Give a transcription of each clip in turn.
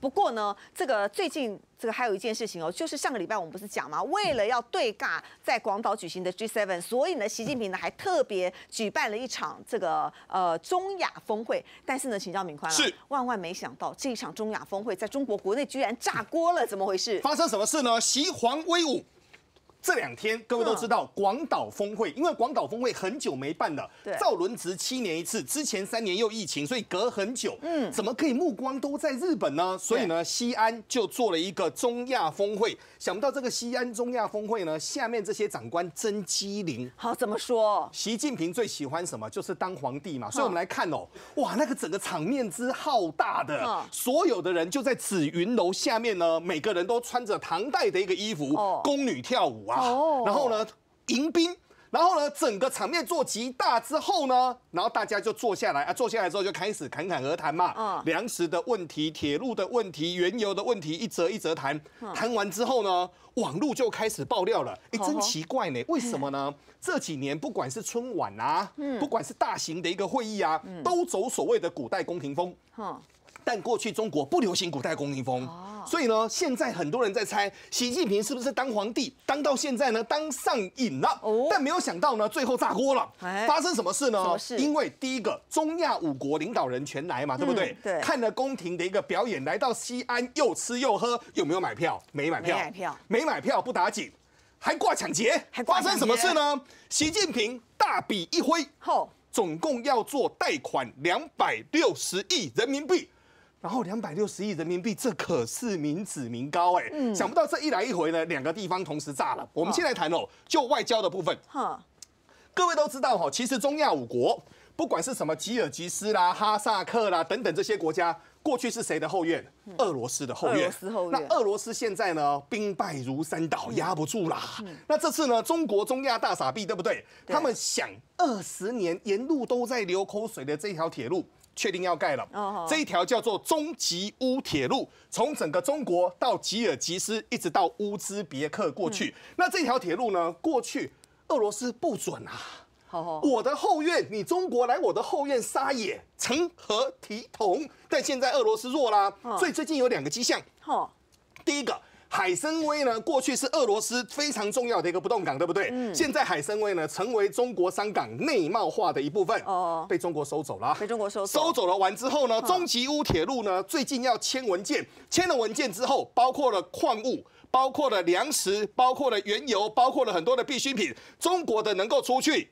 不过呢，这个最近这个还有一件事情哦，就是上个礼拜我们不是讲吗？为了要对尬在广岛举行的 G7，所以呢，习近平呢还特别举办了一场这个呃中亚峰会。但是呢，请教敏宽了，是万万没想到这一场中亚峰会在中国国内居然炸锅了，怎么回事？发生什么事呢？习黄威武。这两天各位都知道广岛峰会，因为广岛峰会很久没办了，造轮值七年一次，之前三年又疫情，所以隔很久，嗯，怎么可以目光都在日本呢？所以呢，西安就做了一个中亚峰会。想不到这个西安中亚峰会呢，下面这些长官真机灵。好，怎么说？习近平最喜欢什么？就是当皇帝嘛。所以我们来看哦，哇，那个整个场面之浩大的，所有的人就在紫云楼下面呢，每个人都穿着唐代的一个衣服，宫女跳舞。哦，然后呢，迎宾，然后呢，整个场面做极大之后呢，然后大家就坐下来啊，坐下来之后就开始侃侃而谈嘛，嗯，粮食的问题、铁路的问题、原油的问题，一则一则谈。谈完之后呢，网络就开始爆料了。哎，真奇怪呢，为什么呢？这几年不管是春晚啊，嗯，不管是大型的一个会议啊，都走所谓的古代宫廷风，但过去中国不流行古代宫廷风。所以呢，现在很多人在猜习近平是不是当皇帝，当到现在呢，当上瘾了。哦，但没有想到呢，最后炸锅了。发生什么事呢？因为第一个，中亚五国领导人全来嘛，对不对？对，看了宫廷的一个表演，来到西安又吃又喝，有没有买票？没买票，没买票，没买票不打紧，还挂抢劫。还发生什么事呢？习近平大笔一挥，后总共要做贷款两百六十亿人民币。然后两百六十亿人民币，这可是民脂民膏哎！想不到这一来一回呢，两个地方同时炸了。我们先来谈哦，就外交的部分。哈，各位都知道哈，其实中亚五国，不管是什么吉尔吉斯啦、哈萨克啦等等这些国家，过去是谁的后院？俄罗斯的后院。那俄罗斯现在呢，兵败如山倒，压不住啦。那这次呢，中国中亚大傻逼，对不对？他们想二十年沿路都在流口水的这条铁路。确定要盖了，这一条叫做中吉乌铁路，从整个中国到吉尔吉斯，一直到乌兹别克过去。那这条铁路呢？过去俄罗斯不准啊，我的后院，你中国来我的后院撒野，成何体统？但现在俄罗斯弱啦，所以最近有两个迹象。第一个。海参崴呢，过去是俄罗斯非常重要的一个不动港，对不对？现在海参崴呢，成为中国商港内贸化的一部分，哦，被中国收走了。被中国收走，收走了完之后呢，中吉乌铁路呢，最近要签文件，签了文件之后，包括了矿物，包括了粮食，包括了原油，包括了很多的必需品，中国的能够出去，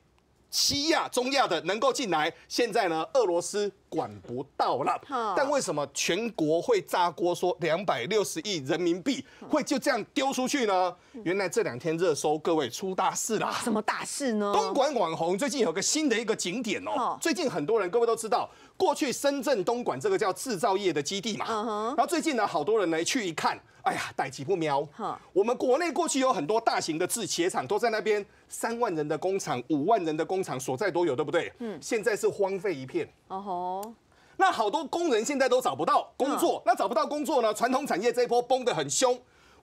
西亚、中亚的能够进来，现在呢，俄罗斯。管不到了，但为什么全国会炸锅说两百六十亿人民币会就这样丢出去呢？原来这两天热搜，各位出大事啦！什么大事呢？东莞网红最近有个新的一个景点哦。最近很多人，各位都知道，过去深圳东莞这个叫制造业的基地嘛。然后最近呢，好多人来去一看，哎呀，逮几不喵。我们国内过去有很多大型的制鞋厂都在那边，三万人的工厂、五万人的工厂所在都有，对不对？嗯。现在是荒废一片。哦吼。那好多工人现在都找不到工作，那找不到工作呢？传统产业这一波崩得很凶，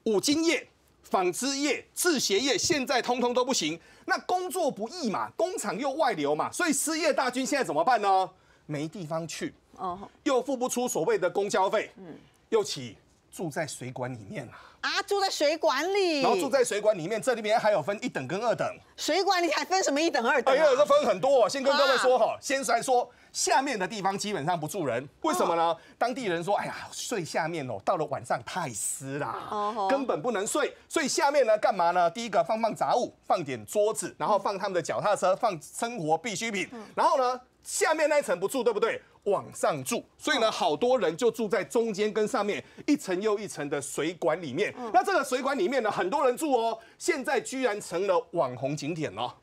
五金业、纺织业、制鞋业现在通通都不行。那工作不易嘛，工厂又外流嘛，所以失业大军现在怎么办呢？没地方去哦，又付不出所谓的公交费，嗯，又起住在水管里面啊。啊，住在水管里，然后住在水管里面，这里面还有分一等跟二等。水管里还分什么一等二等？因为有个分很多，哦。先跟各位说哈，先来说下面的地方基本上不住人，为什么呢？当地人说，哎呀，睡下面哦，到了晚上太湿啦，哦，根本不能睡，所以下面呢干嘛呢？第一个放放杂物，放点桌子，然后放他们的脚踏车，放生活必需品，然后呢下面那一层不住，对不对？往上住，所以呢好多人就住在中间跟上面一层又一层的水管里面。那这个水管里面呢，很多人住哦，现在居然成了网红景点了。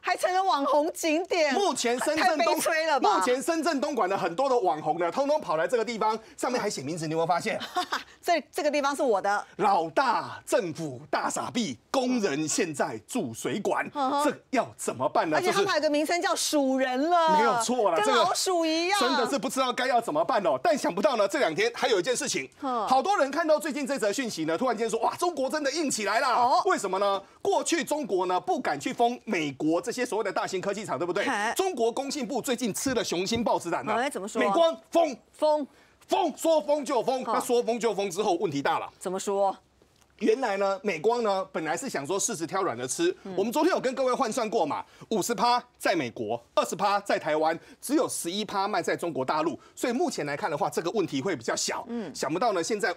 还成了网红景点。目前深圳东，目前深圳东莞的很多的网红呢，通通跑来这个地方，上面还写名字，你有没有发现？这 这个地方是我的老大，政府大傻逼，工人现在住水管，这要怎么办呢？而且他们还有个名称叫鼠人了，没有错了，跟老鼠一样，真的是不知道该要怎么办哦。但想不到呢，这两天还有一件事情，好多人看到最近这则讯息呢，突然间说，哇，中国真的硬起来了。为什么呢？过去中国呢不敢去封美国。这些所谓的大型科技厂，对不对？中国工信部最近吃了雄心豹子胆呢？美怎么说？美光封封封，说封就封，那说封就封之后，问题大了。怎么说？原来呢，美光呢，本来是想说试试挑软的吃。我们昨天有跟各位换算过嘛？五十趴在美国，二十趴在台湾，只有十一趴卖在中国大陆。所以目前来看的话，这个问题会比较小。嗯，想不到呢，现在。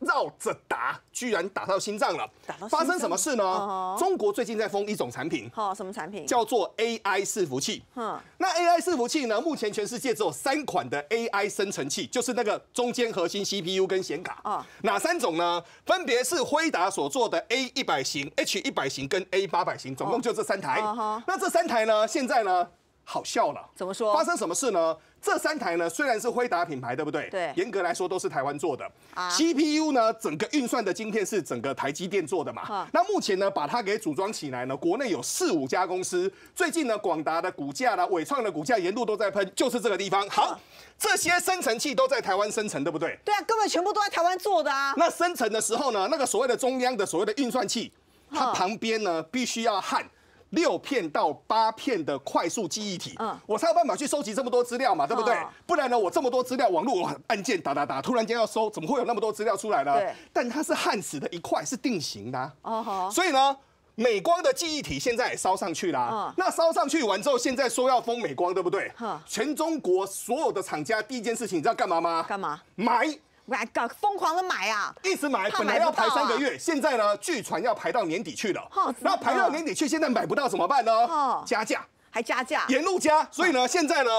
绕着打，居然打到心脏了！打到发生什么事呢？中国最近在封一种产品，好，什么产品？叫做 AI 伺服器。那 AI 伺服器呢？目前全世界只有三款的 AI 生成器，就是那个中间核心 CPU 跟显卡。哪三种呢？分别是辉达所做的 A 一百型、H 一百型跟 A 八百型，总共就这三台。那这三台呢？现在呢？好笑了，怎么说？发生什么事呢？这三台呢，虽然是辉达品牌，对不对？对。严格来说，都是台湾做的。啊。CPU 呢，整个运算的晶片是整个台积电做的嘛？啊。那目前呢，把它给组装起来呢，国内有四五家公司。最近呢，广达的股价啦，伟创的股价，沿路都在喷，就是这个地方。好，这些生成器都在台湾生成，对不对？对啊，根本全部都在台湾做的啊。那生成的时候呢，那个所谓的中央的所谓的运算器，它旁边呢，必须要焊。六片到八片的快速记忆体，我才有办法去收集这么多资料嘛，对不对？不然呢，我这么多资料，网络按键打打打，突然间要收，怎么会有那么多资料出来呢？但它是焊死的一块，是定型的。哦。所以呢，美光的记忆体现在也烧上去啦、那烧上去完之后，现在说要封美光，对不对？全中国所有的厂家，第一件事情你知道干嘛吗？干嘛？买。来搞疯狂的买啊！一直买，本来要排三个月，现在呢，据传要排到年底去了。那排到年底去，现在买不到怎么办呢？哦，加价，还加价，沿路加。所以呢，现在呢，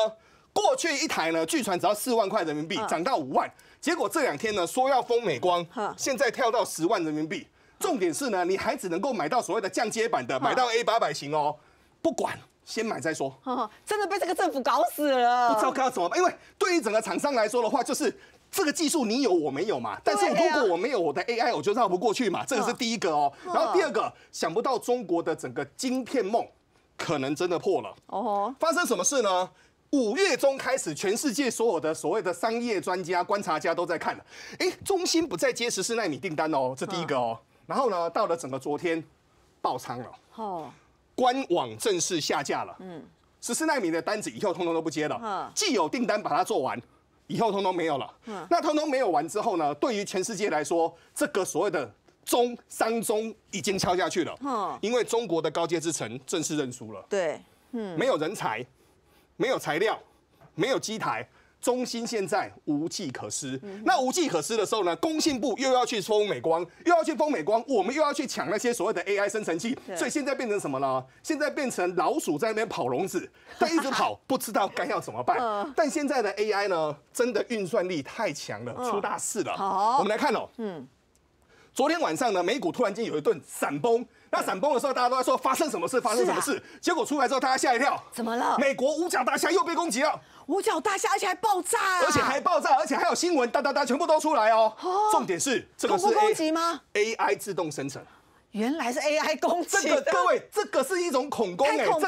过去一台呢，据传只要四万块人民币，涨到五万。结果这两天呢，说要封美光，现在跳到十万人民币。重点是呢，你还只能够买到所谓的降阶版的，买到 A 八百型哦。不管，先买再说。真的被这个政府搞死了。不知道该要怎么办，因为对于整个厂商来说的话，就是。这个技术你有我没有嘛？但是如果我没有我的 AI，我就绕不过去嘛。这个是第一个哦。然后第二个，想不到中国的整个晶片梦可能真的破了。哦，发生什么事呢？五月中开始，全世界所有的所谓的商业专家、观察家都在看。哎，中芯不再接十四纳米订单哦。这第一个哦。然后呢，到了整个昨天爆仓了。哦。官网正式下架了。嗯。十四纳米的单子以后通通都不接了。既有订单把它做完。以后通通没有了，那通通没有完之后呢？对于全世界来说，这个所谓的中三中已经敲下去了，嗯，因为中国的高阶之城正式认输了，对，嗯，没有人才，没有材料，没有机台。中心现在无计可施，那无计可施的时候呢？工信部又要去封美光，又要去封美光，我们又要去抢那些所谓的 AI 生成器，所以现在变成什么呢？现在变成老鼠在那边跑笼子，它一直跑，不知道该要怎么办。但现在的 AI 呢，真的运算力太强了，出大事了。好，我们来看哦。嗯。昨天晚上呢，美股突然间有一顿闪崩。那闪崩的时候，大家都在说发生什么事，发生什么事。结果出来之后，大家吓一跳。怎么了？美国五角大厦又被攻击了。五角大厦，而且还爆炸啊！而且还爆炸，而且还有新闻，哒哒哒，全部都出来哦。重点是这个是？攻击吗？AI 自动生成。原来是 AI 攻击，这个各位，这个是一种恐攻哎，这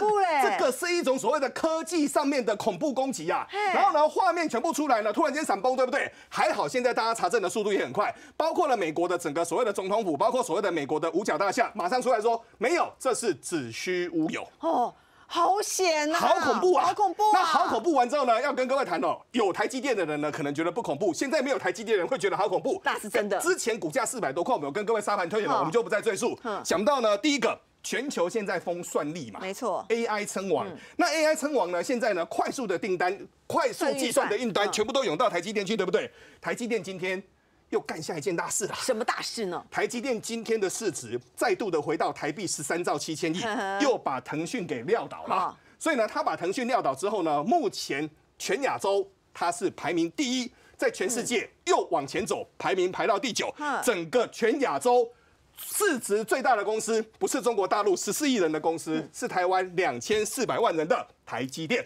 这个是一种所谓的科技上面的恐怖攻击啊。然后呢，画面全部出来了，突然间闪崩，对不对？还好现在大家查证的速度也很快，包括了美国的整个所谓的总统府，包括所谓的美国的五角大厦，马上出来说没有，这是子虚乌有哦。好险啊！好恐怖啊！好恐怖啊！那好恐怖完之后呢？要跟各位谈哦，有台积电的人呢，可能觉得不恐怖；现在没有台积电的人会觉得好恐怖。那是真的。之前股价四百多块，我有跟各位沙盘推演了，我们就不再赘述。想到呢，第一个，全球现在封算力嘛，没错，AI 称王。那 AI 称王呢？现在呢，快速的订单，快速计算的订单，全部都涌到台积电去，对不对？台积电今天。又干下一件大事了，什么大事呢？台积电今天的市值再度的回到台币十三兆七千亿，又把腾讯给撂倒了。所以呢，他把腾讯撂倒之后呢，目前全亚洲他是排名第一，在全世界又往前走，排名排到第九。整个全亚洲市值最大的公司，不是中国大陆十四亿人的公司，是台湾两千四百万人的台积电。